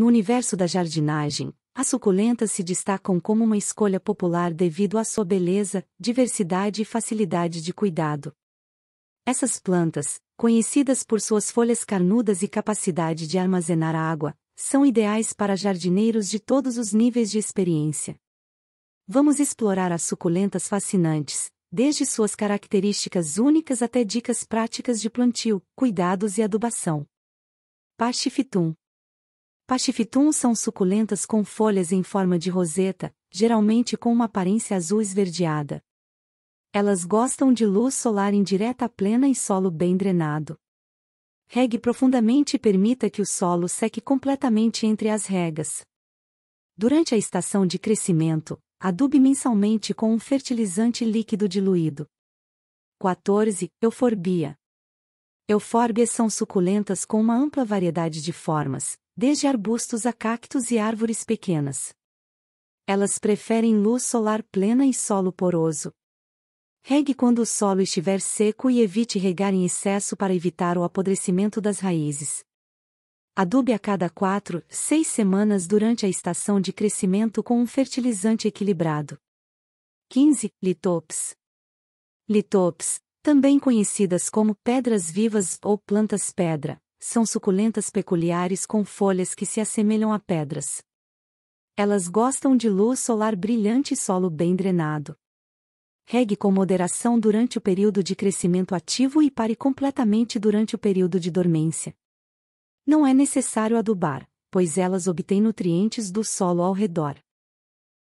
No universo da jardinagem, as suculentas se destacam como uma escolha popular devido à sua beleza, diversidade e facilidade de cuidado. Essas plantas, conhecidas por suas folhas carnudas e capacidade de armazenar água, são ideais para jardineiros de todos os níveis de experiência. Vamos explorar as suculentas fascinantes, desde suas características únicas até dicas práticas de plantio, cuidados e adubação. Pachifitum Pachifitums são suculentas com folhas em forma de roseta, geralmente com uma aparência azul esverdeada. Elas gostam de luz solar indireta plena e solo bem drenado. Regue profundamente e permita que o solo seque completamente entre as regas. Durante a estação de crescimento, adube mensalmente com um fertilizante líquido diluído. 14. Euforbia. Eufórbias são suculentas com uma ampla variedade de formas, desde arbustos a cactos e árvores pequenas. Elas preferem luz solar plena e solo poroso. Regue quando o solo estiver seco e evite regar em excesso para evitar o apodrecimento das raízes. Adube a cada quatro, seis semanas durante a estação de crescimento com um fertilizante equilibrado. 15. Litops. Litops, também conhecidas como pedras vivas ou plantas pedra, são suculentas peculiares com folhas que se assemelham a pedras. Elas gostam de luz solar brilhante e solo bem drenado. Regue com moderação durante o período de crescimento ativo e pare completamente durante o período de dormência. Não é necessário adubar, pois elas obtêm nutrientes do solo ao redor.